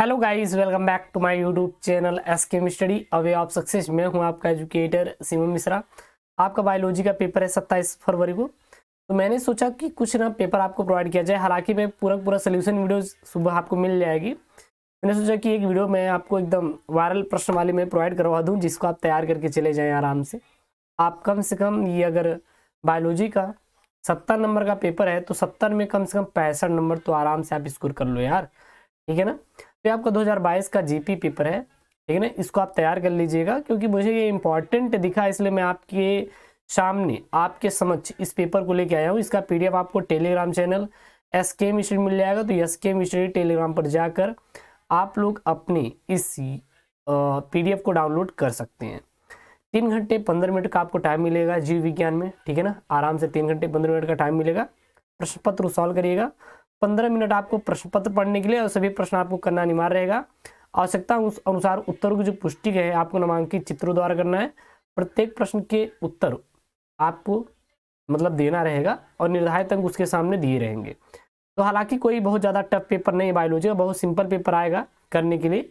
hello guys welcome back to my YouTube channel S chem study a way of success मैं हूं आपका educator सीमा मिश्रा आपका biology का paper है सत्ताईस फरवरी को तो मैंने सोचा कि कुछ ना पेपर आपको प्रोवाइड किया जाए हालांकि मैं पूरा पूरा सोल्यूशन वीडियो सुबह आपको मिल जाएगी मैंने सोचा कि एक वीडियो मैं आपको एकदम वायरल प्रश्न वाली मैं प्रोवाइड करवा दूँ जिसको आप तैयार करके चले जाएँ आराम से आप कम से कम ये अगर बायोलॉजी का सत्तर नंबर का पेपर है तो सत्तर में कम से कम पैंसठ नंबर तो आराम से आप स्कोर कर लो यार ठीक है ना तो आपका 2022 का जीपी पेपर है ठीक है ना इसको आप तैयार कर लीजिएगा क्योंकि मुझे ये इंपॉर्टेंट दिखा इसलिए मैं आपके सामने आपके समक्ष इस पेपर को लेके आया हूँ इसका पी आपको Telegram channel S chemistry मिल जाएगा तो एस के मिस्ट्री टेलीग्राम पर जाकर आप लोग अपने इस पीडीएफ को डाउनलोड कर सकते हैं तीन घंटे पंद्रह मिनट का आपको टाइम मिलेगा जीव विज्ञान में ठीक है ना आराम से तीन घंटे पंद्रह मिनट का टाइम मिलेगा प्रश्न पत्र सॉल्व करिएगा पंद्रह मिनट आपको प्रश्न पत्र पढ़ने के लिए और सभी प्रश्न आपको करना अनिवार्य रहेगा आवश्यकता अनुसार उत्तरों की जो पुष्टि है आपको नामांकित चित्रों द्वारा करना है प्रत्येक प्रश्न के उत्तर आपको मतलब देना रहेगा और निर्धारित अंक उसके सामने दिए रहेंगे तो हालांकि कोई बहुत ज़्यादा टफ पेपर नहीं है बायोलॉजी का बहुत सिंपल पेपर आएगा करने के लिए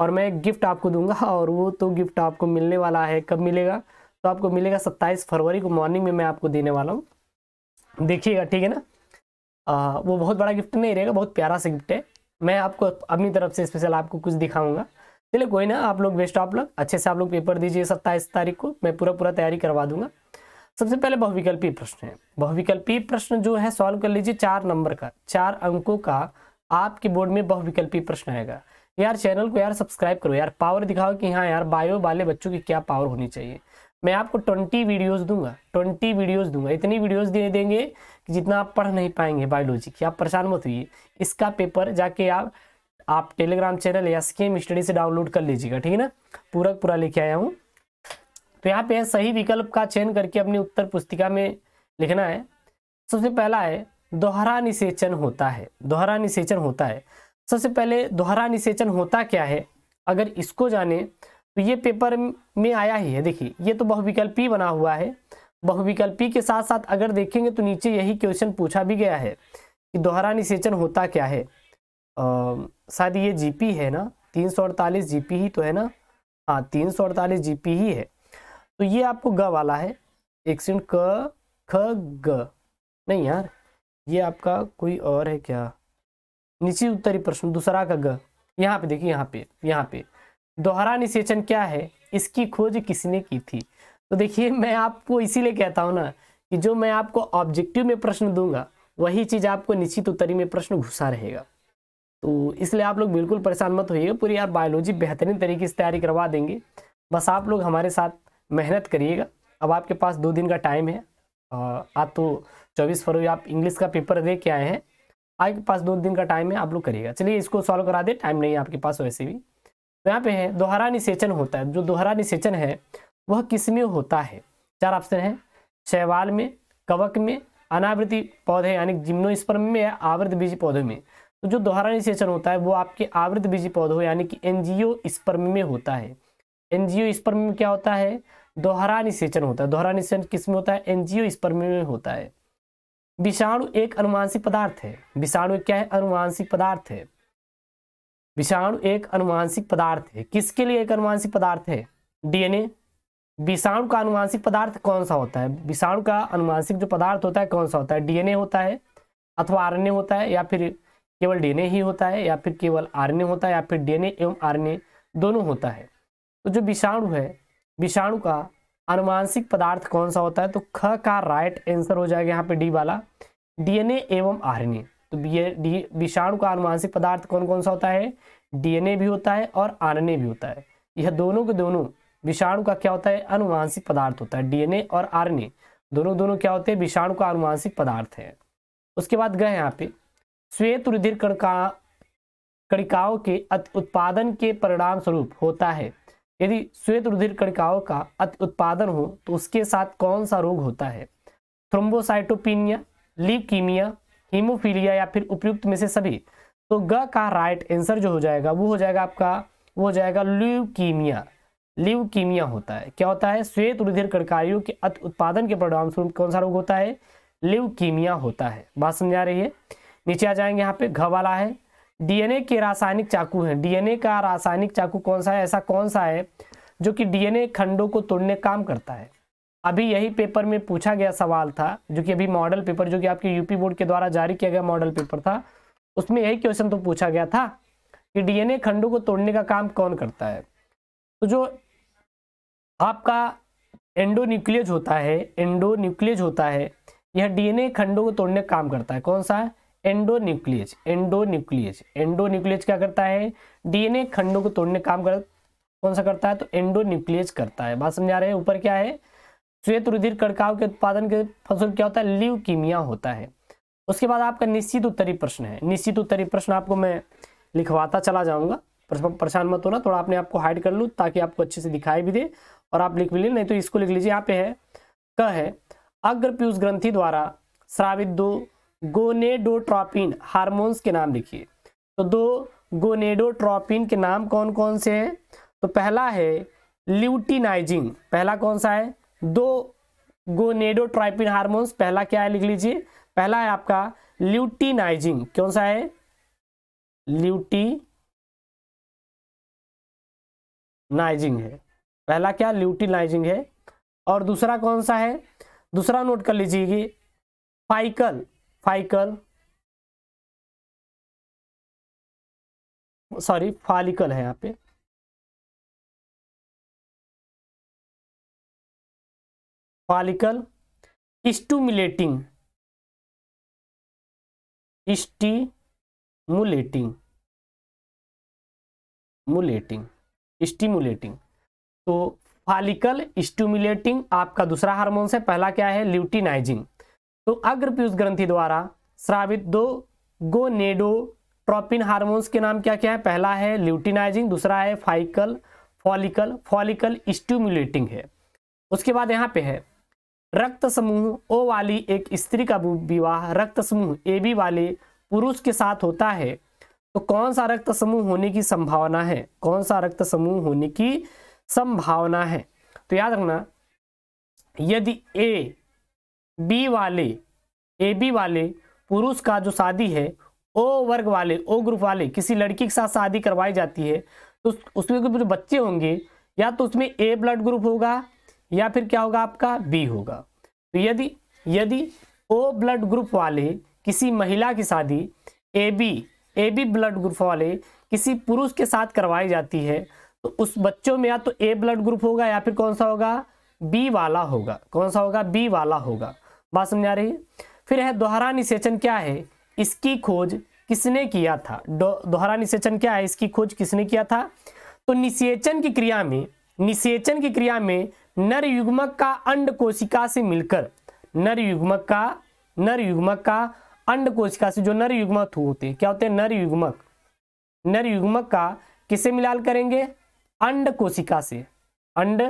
और मैं एक गिफ्ट आपको दूंगा और वो तो गिफ्ट आपको मिलने वाला है कब मिलेगा तो आपको मिलेगा सत्ताईस फरवरी को मॉर्निंग में मैं आपको देने वाला हूँ देखिएगा ठीक है ना आ, वो बहुत बड़ा गिफ्ट नहीं रहेगा बहुत प्यारा सा गिफ्ट है मैं आपको अपनी तरफ से स्पेशल आपको कुछ दिखाऊंगा चलिए कोई ना आप लोग बेस्ट आप लोग अच्छे से आप लोग पेपर दीजिए सत्ताईस तारीख को मैं पूरा पूरा तैयारी करवा दूंगा सबसे पहले बहुविकल्पी प्रश्न है बहुविकल्पी प्रश्न जो है सॉल्व कर लीजिए चार नंबर का चार अंकों का आपके बोर्ड में बहुविकल्पी प्रश्न आएगा यार चैनल को यार सब्सक्राइब करो यार पावर दिखाओ कि हाँ यार बायो वाले बच्चों की क्या पावर होनी चाहिए मैं आपको ट्वेंटी वीडियोस दूंगा ट्वेंटी वीडियोस दूंगा इतनी वीडियोस दे देंगे कि जितना आप पढ़ नहीं पाएंगे बायोलॉजी की आप परेशान मत होइए इसका पेपर जाके आप आप टेलीग्राम चैनल या स्केम स्टडी से डाउनलोड कर लीजिएगा ठीक है ना पूरा पूरा लेके आया हूँ तो यहाँ पे सही विकल्प का चयन करके अपनी उत्तर पुस्तिका में लिखना है सबसे पहला है दोहरा निषेचन होता है दोहरा निषेचन होता है सबसे पहले दोहरा निषेचन होता क्या है अगर इसको जाने तो ये पेपर में आया ही है देखिए ये तो बहुविकल्पी बना हुआ है बहुविकल्पी के साथ साथ अगर देखेंगे तो नीचे यही क्वेश्चन पूछा भी गया है कि दोहरा निषेचन होता क्या है शायद ये जीपी है ना तीन सौ अड़तालीस जीपी ही तो है ना हाँ तीन सौ अड़तालीस जीपी ही है तो ये आपको ग वाला है एक सेकंड क ख ग नहीं यार ये आपका कोई और है क्या निश्चित उत्तरी प्रश्न दूसरा का ग यहाँ पे देखिए यहाँ पे यहाँ पे दोहरा निषेचन क्या है इसकी खोज किसने की थी तो देखिए मैं आपको इसीलिए कहता हूँ ना कि जो मैं आपको ऑब्जेक्टिव में प्रश्न दूंगा वही चीज़ आपको निश्चित उत्तरी में प्रश्न घुसा रहेगा तो इसलिए आप लोग बिल्कुल परेशान मत होइएगा पूरी यार बायोलॉजी बेहतरीन तरीके से तैयारी करवा देंगे बस आप लोग हमारे साथ मेहनत करिएगा अब आपके पास दो दिन का टाइम है आज तो चौबीस फरवरी आप इंग्लिश का पेपर दे के आए हैं आपके पास दो दिन का टाइम है आप लोग करिएगा चलिए इसको सॉल्व करा दे टाइम नहीं है आपके पास वैसे भी तो यहाँ पे है दोहरा निषेचन होता है जो दोहरा निषेचन है वह किसमें होता है चार ऑप्शन है शैवाल में कवक में अनावृत्ति पौधे यानी जिम्नोस्पर्म में या आवृत बीजी पौधे में तो जो दोहरा निषेचन होता है वो आपके आवृत बीजी पौधों यानी कि एनजीओ स्पर्म में होता है एनजीओ स्पर्म में क्या होता है दोहरा निषेचन होता है दोहरा निषेचन किस में होता है एनजीओ स्पर्म में होता है विषाणु एक अनुवांशिक पदार्थ है विषाणु क्या है अनुवांशिक पदार्थ है विषाणु एक अनुवांशिक पदार्थ है किसके लिए एक अनुवांशिक पदार्थ है डीएनए विषाणु का अनुवांशिक पदार्थ कौन सा होता है विषाणु का अनुवांशिक जो पदार्थ होता है कौन सा होता है डीएनए होता है अथवा आरएनए होता है या फिर केवल डीएनए ही होता है या फिर केवल आरएनए होता है या फिर डीएनए एवं आरएनए दोनों होता है तो जो विषाणु है विषाणु का अनुवांशिक पदार्थ कौन सा होता है तो ख का राइट आंसर हो जाएगा यहाँ पे डी वाला डीएनए एवं आरएनए तो विषाणु का अनुवांशिक पदार्थ कौन कौन सा होता है डीएनए भी होता है और आरएनए भी होता है यह दोनों के दोनों विषाणु का क्या होता है अनुवांशिक पदार्थ होता है डीएनए और आरएनए दोनों दोनों क्या होते हैं विषाणु का अनुवांशिक पदार्थ है उसके बाद गए यहाँ पे श्वेत रुधिर कणका कणिकाओं के उत्पादन के परिणाम स्वरूप होता है यदि श्वेत रुधिर कणिकाओं का अति उत्पादन हो तो उसके साथ कौन सा रोग होता है थ्रोम्बोसाइटोपिनिया लीकीमिया हीमोफीलिया या फिर उपयुक्त में से सभी तो ग का राइट आंसर जो हो जाएगा वो हो जाएगा आपका वो हो जाएगा ल्यूकीमिया ल्यूकीमिया होता है क्या होता है श्वेत रुधिर कड़कारियों के उत्पादन के स्वरूप कौन सा रोग होता है ल्यूकीमिया होता है बात समझा रही है नीचे आ जाएंगे यहाँ पे घ वाला है डीएनए के रासायनिक चाकू है डीएनए का रासायनिक चाकू कौन सा है ऐसा कौन सा है जो कि डीएनए खंडों को तोड़ने काम करता है अभी यही पेपर में पूछा गया सवाल था जो कि अभी मॉडल पेपर जो कि आपके यूपी बोर्ड के द्वारा जारी किया गया मॉडल पेपर था उसमें यही क्वेश्चन तो पूछा गया था कि डीएनए खंडों को तोड़ने का काम कौन करता है तो जो आपका एंडोन्यूक्लियज होता है एंडोन्यूक्लियज होता है यह डीएनए खंडों को तोड़ने का काम करता है कौन सा है एंडोन्यूक्लियज एंडोन्यूक्लियज एंडोन्यूक्लियज क्या करता है डीएनए खंडों को तोड़ने का काम कर कौन सा करता है तो एंडोन्यूक्लियज करता है बात समझा रहे हैं ऊपर क्या है श्वेत रुधिर कड़काव के उत्पादन के फसल क्या होता है कीमिया होता है उसके बाद आपका निश्चित उत्तरी प्रश्न है निश्चित उत्तरी प्रश्न आपको मैं लिखवाता चला जाऊंगा परेशान मत होना थोड़ा आपने आपको हाइड कर लूँ ताकि आपको अच्छे से दिखाई भी दे और आप लिख भी लें नहीं तो इसको लिख लीजिए यहाँ पे है क है अग्र पीयूष ग्रंथि द्वारा श्रावित दो गोनेडोट्रॉपिन हारमोन्स के नाम लिखिए तो दो गोनेडोट्रॉपिन के नाम कौन कौन से हैं तो पहला है ल्यूटिनाइजिंग पहला कौन सा है दो गोनेडोट्राइपिन हार्मोन्स पहला क्या है लिख लीजिए पहला है आपका ल्यूटिनाइजिंग कौन सा है ल्यूटी नाइजिंग है पहला क्या ल्यूटिनाइजिंग है और दूसरा कौन सा है दूसरा नोट कर लीजिए फाइकल फाइकल सॉरी फालिकल है यहाँ पे फॉलिकल स्टूमुलेटिंग स्टीमुलेटिंग मुलेटिंग स्टीमुलेटिंग तो फॉलिकल स्टूमुलेटिंग आपका दूसरा हार्मोन है पहला क्या है ल्यूटिनाइजिंग तो अग्रपीयूष ग्रंथि द्वारा श्रावित दो गोनेडो ट्रोपिन हार्मोन्स के नाम क्या क्या है पहला है ल्यूटिनाइजिंग दूसरा है फाइकल फॉलिकल फॉलिकल स्टूमुलेटिंग है उसके बाद यहाँ पे है रक्त समूह ओ वाली एक स्त्री का विवाह रक्त समूह ए बी वाले पुरुष के साथ होता है तो कौन सा रक्त समूह होने की संभावना है कौन सा रक्त समूह होने की संभावना है तो याद रखना यदि ए बी वाले ए बी वाले पुरुष का जो शादी है ओ वर्ग वाले ओ ग्रुप वाले किसी लड़की के साथ शादी करवाई जाती है तो उसमें जो बच्चे होंगे या तो उसमें ए ब्लड ग्रुप होगा या फिर क्या होगा आपका बी होगा तो यदि यदि ओ ब्लड ग्रुप वाले किसी महिला की शादी A B A B blood group वाले किसी पुरुष के साथ करवाई जाती है तो उस बच्चों में या तो ए ब्लड ग्रुप होगा या फिर कौन सा होगा बी वाला होगा कौन सा होगा बी वाला होगा बात समझ आ रही है फिर है दोहरा निषेचन क्या है इसकी खोज किसने किया था दोहरा निषेचन क्या है इसकी खोज किसने किया था तो निषेचन की क्रिया में निषेचन की क्रिया में नर युग्मक का अंड कोशिका से मिलकर नर युग्मक का नर युग्मक का अंड कोशिका से जो नर युग्मक होते हैं क्या होते हैं नर युग्मक नर युग्मक का किसे मिलान करेंगे अंड कोशिका से अंड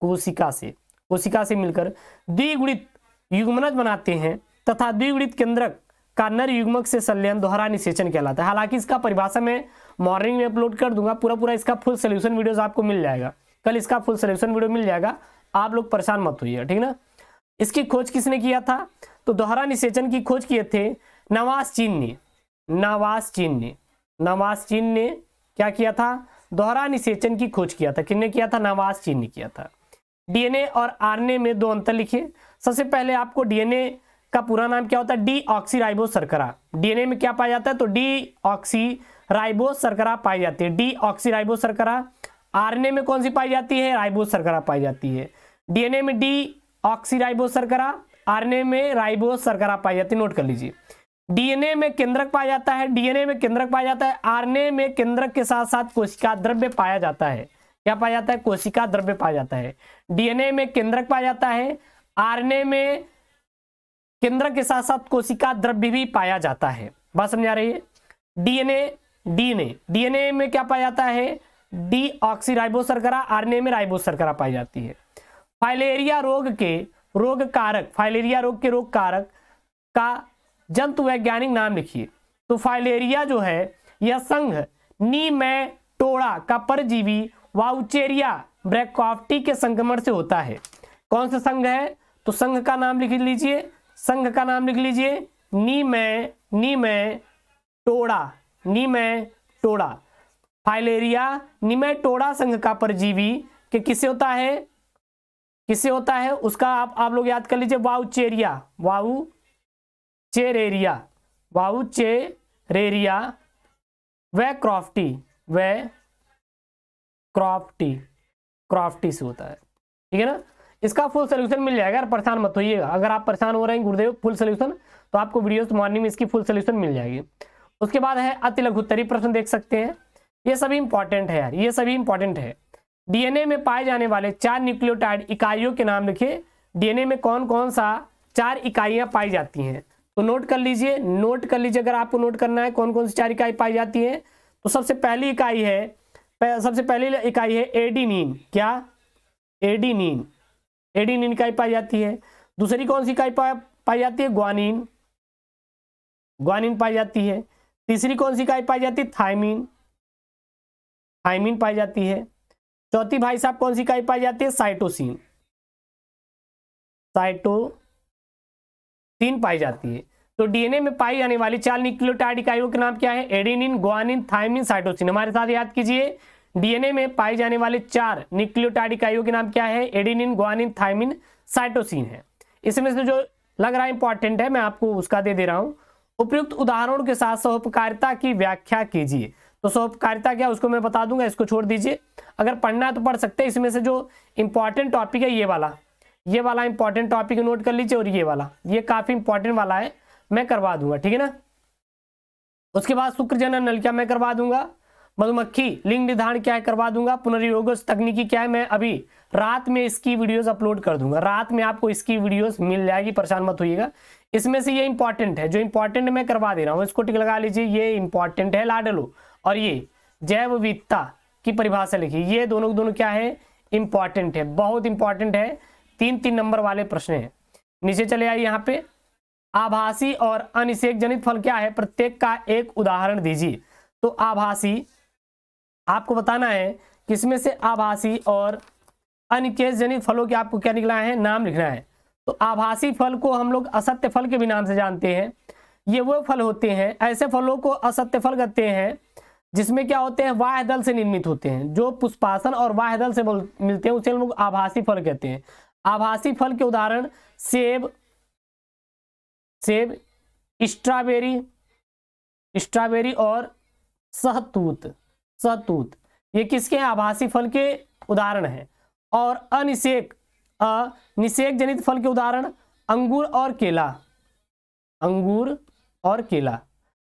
कोशिका से कोशिका से मिलकर द्विगुणित युग्मनज बनाते हैं तथा द्विगुणित केंद्रक का नर युग्मक से संलयन दोहरा निषेचन कहलाता है हालांकि इसका परिभाषा मैं मॉर्निंग में अपलोड कर दूंगा पूरा पूरा इसका फुल सोल्यूशन वीडियो आपको मिल जाएगा कल इसका फुल सोल्यूशन वीडियो मिल जाएगा आप लोग परेशान मत हुई ठीक ना इसकी खोज किसने किया था तो दोहरा निषेचन की खोज किए थे नवाज चीन ने नवाज चीन ने नवाज चीन ने क्या किया था दोहरा निषेचन की खोज किया था किन्ने किया था नवाज चीन ने किया था डीएनए और आरएनए में दो अंतर लिखिए सबसे पहले आपको डीएनए का पूरा नाम क्या होता है डी ऑक्सीराइबो सरकरा डीएनए में क्या पाया जाता है तो डी ऑक्सी राइबो सरकरा पाई जाती है डी ऑक्सीराइबो सरकरा आरएनए में कौन सी पाई जाती है राइबो सरकरा पाई जाती है डीएनए में डी ऑक्सीराइबोस सरकरा आरएनए में राइबो सरकरा पाई जाती है नोट कर लीजिए डीएनए में केंद्रक पाया जाता है डीएनए में केंद्रक पाया जाता है आरएनए में केंद्रक के साथ साथ कोशिका द्रव्य पाया जाता है क्या पाया जाता है कोशिका द्रव्य पाया जाता है डीएनए में केंद्रक पाया जाता है आरएनए में केंद्रक के साथ साथ कोशिका द्रव्य भी पाया जाता है बात समझा रही है डीएनए डीएनए डीएनए में क्या पाया जाता है डी ऑक्सीराइबोसरकरा आरने में राइबोसरकरा पाई जाती है फाइलेरिया रोग के रोग कारक फाइलेरिया रोग के रोग कारक का जंतु वैज्ञानिक नाम लिखिए तो फाइलेरिया जो है यह संघ टोड़ा का परजीवी वाउचेरिया ब्रैकॉफ्टी के संक्रमण से होता है कौन सा संघ है तो संघ का नाम लिख लीजिए संघ का नाम लिख लीजिए नी नीमे टोड़ा नीमे टोड़ा फाइलेरिया निमेटोड़ा संघ का परजीवी के किसे होता है किसे होता है उसका आप आप लोग याद कर लीजिए वाउचेरिया वाउ वाउचेरेरिया वे क्रॉफ्टी वे क्रॉफ्टी क्रॉफ्टी से होता है ठीक है ना इसका फुल सोल्यूशन मिल जाएगा यार परेशान मत होइएगा अगर आप परेशान हो रहे हैं गुरुदेव फुल सोल्यूशन तो आपको वीडियो मॉर्निंग में इसकी फुल सोल्यूशन मिल जाएगी उसके बाद है अति लघुत्तरी प्रश्न देख सकते हैं ये सभी इंपॉर्टेंट है यार ये सभी इंपॉर्टेंट है डीएनए में पाए जाने वाले चार न्यूक्लियोटाइड इकाइयों के नाम लिखिए डीएनए में कौन कौन सा चार इकाइयां पाई जाती हैं तो नोट कर लीजिए नोट कर लीजिए अगर आपको नोट करना है कौन कौन सी चार इकाई पाई जाती है तो सबसे पहली इकाई है सबसे पहली इकाई है नीन क्या एडीनिन एडीनिन इकाई पाई जाती है दूसरी कौन सी इकाई पाई जाती है ग्वानीन ग्वानिन पाई जाती है तीसरी कौन सी इकाई पाई जाती है थाइमिन थाइमिन पाई जाती है चौथी भाई साहब कौन सी काई पाई जाती है साइटोसिन साइटोसिन पाई जाती है तो डीएनए में पाई जाने वाली चार न्यूक्लियोटाइड इकाइयों के नाम क्या है एडिनिन ग्वानिन थाइमिन साइटोसिन हमारे साथ याद कीजिए डीएनए में पाई जाने वाले चार न्यूक्लियोटाइड इकाइयों के नाम क्या है एडिनिन ग्वानिन थाइमिन साइटोसिन है इसमें से जो लग रहा है इंपॉर्टेंट है मैं आपको उसका दे दे रहा हूं उपयुक्त उदाहरणों के साथ सहोपकारिता की व्याख्या कीजिए तो सौपकारिता क्या उसको मैं बता दूंगा इसको छोड़ दीजिए अगर पढ़ना है तो पढ़ सकते हैं इसमें से जो इंपॉर्टेंट टॉपिक है ये वाला ये वाला इंपॉर्टेंट टॉपिक नोट कर लीजिए और ये वाला ये काफ़ी इंपॉर्टेंट वाला है मैं करवा दूंगा ठीक है ना उसके बाद शुक्र जनन नल क्या मैं करवा दूंगा मधुमक्खी लिंग निर्धारण क्या है करवा दूंगा पुनर्योग तकनीकी क्या है मैं अभी रात में इसकी वीडियोस अपलोड कर दूंगा रात में आपको इसकी वीडियोस मिल जाएगी परेशान मत होइएगा इसमें से ये इंपॉर्टेंट है जो इंपॉर्टेंट मैं करवा दे रहा हूँ इसको टिक लगा लीजिए ये इंपॉर्टेंट है लाडलो और ये जैव विविधता की परिभाषा लिखी ये दोनों दोनों क्या है इंपॉर्टेंट है बहुत इंपॉर्टेंट है तीन तीन नंबर वाले प्रश्न है नीचे चले आइए यहाँ पे आभासी और अनिषेक जनित फल क्या है प्रत्येक का एक उदाहरण दीजिए तो आभासी आपको बताना है किसमें से आभासी और अनिकेश जनित फलों के आपको क्या निकला है नाम लिखना है तो आभासी फल को हम लोग असत्य फल के भी नाम से जानते हैं ये वो फल होते हैं ऐसे फलों को असत्य फल कहते हैं जिसमें क्या होते हैं वाह दल से निर्मित होते हैं जो पुष्पासन और वाह दल से मिलते हैं उसे लोग आभासी फल कहते हैं आभासी फल के उदाहरण सेब सेब स्ट्रॉबेरी स्ट्रॉबेरी और सहतूत सहतूत ये किसके आभासी फल के उदाहरण है और अनिषेक अनिषेक जनित फल के उदाहरण अंगूर और केला अंगूर और केला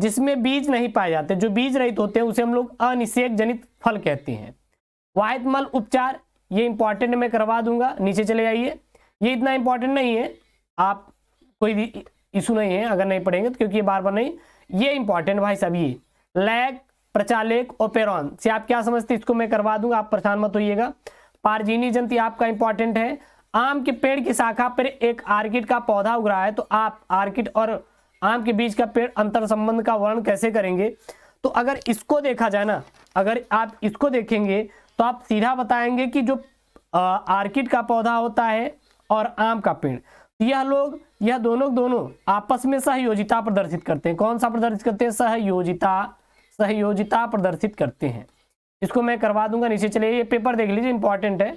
जिसमें बीज नहीं पाए जाते जो बीज रहित होते हैं उसे हम लोग अनिषेक जनित फल कहते हैं वाहित मल उपचार ये इंपॉर्टेंट मैं करवा दूंगा नीचे चले जाइए ये इतना इंपॉर्टेंट नहीं है आप कोई भी इशू नहीं है अगर नहीं पढ़ेंगे तो क्योंकि ये बार बार नहीं ये इंपॉर्टेंट भाई साहब ये लैग प्रचालेक ओपेरॉन से आप क्या समझते इसको मैं करवा दूंगा आप परेशान मत होइएगा पारजीनी जंती आपका इंपॉर्टेंट है आम के पेड़ की शाखा पर एक आर्किड का पौधा उग रहा है तो आप आर्किड और आम के बीज का पेड़ अंतर संबंध का वर्णन कैसे करेंगे तो अगर इसको देखा जाए ना अगर आप इसको देखेंगे तो आप सीधा बताएंगे कि जो आर्किड का पौधा होता है और आम का पेड़ यह लोग यह दोनों दोनों आपस में सहयोजिता प्रदर्शित करते हैं कौन सा प्रदर्शित करते हैं सहयोजिता सहयोजिता प्रदर्शित करते हैं इसको मैं करवा दूंगा नीचे चलिए ये पेपर देख लीजिए इंपॉर्टेंट है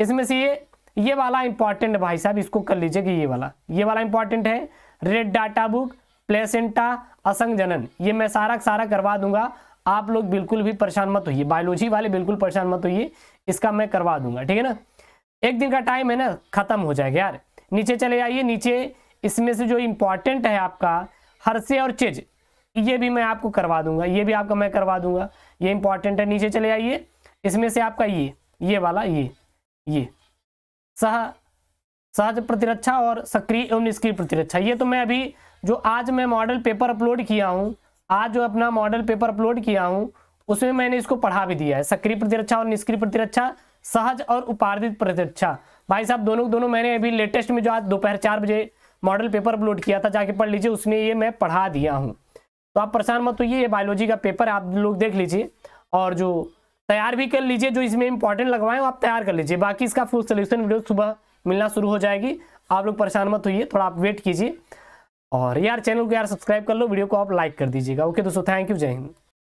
इसमें से ये ये वाला इंपॉर्टेंट भाई साहब इसको कर लीजिए कि ये वाला ये वाला इंपॉर्टेंट है रेड डाटा बुक प्लेसेंटा असंग जनन ये मैं सारा सारा करवा दूंगा आप लोग बिल्कुल भी परेशान मत होइए बायोलॉजी वाले बिल्कुल परेशान मत होइए इसका मैं करवा दूंगा ठीक है ना एक दिन का टाइम है ना खत्म हो जाएगा यार नीचे चले जाइए नीचे इसमें से जो इंपॉर्टेंट है आपका हर्षे और चिज ये भी मैं आपको करवा दूंगा ये भी आपका मैं करवा दूंगा ये इंपॉर्टेंट है नीचे चले जाइए इसमें से आपका ये ये वाला ये ये सह सहज प्रतिरक्षा और सक्रिय एवं निष्क्रिय प्रतिरक्षा ये तो मैं अभी जो आज मैं मॉडल पेपर अपलोड किया हूँ आज जो अपना मॉडल पेपर अपलोड किया हूँ उसमें मैंने इसको पढ़ा भी दिया है सक्रिय प्रतिरक्षा और निष्क्रिय प्रतिरक्षा सहज और उपार्जित प्रतिरक्षा भाई साहब दोनों दोनों मैंने अभी लेटेस्ट में जो आज दोपहर चार बजे मॉडल पेपर अपलोड किया था जाके पढ़ लीजिए उसमें ये मैं पढ़ा दिया हूँ तो आप परेशान मत होइए ये बायोलॉजी का पेपर आप लोग देख लीजिए और जो तैयार भी कर लीजिए जो इसमें इंपॉर्टेंट लगवाएं आप तैयार कर लीजिए बाकी इसका फुल सोल्यूशन वीडियो सुबह मिलना शुरू हो जाएगी आप लोग परेशान मत होइए थोड़ा आप वेट कीजिए और यार चैनल को यार सब्सक्राइब कर लो वीडियो को आप लाइक कर दीजिएगा ओके दोस्तों थैंक यू जय हिंद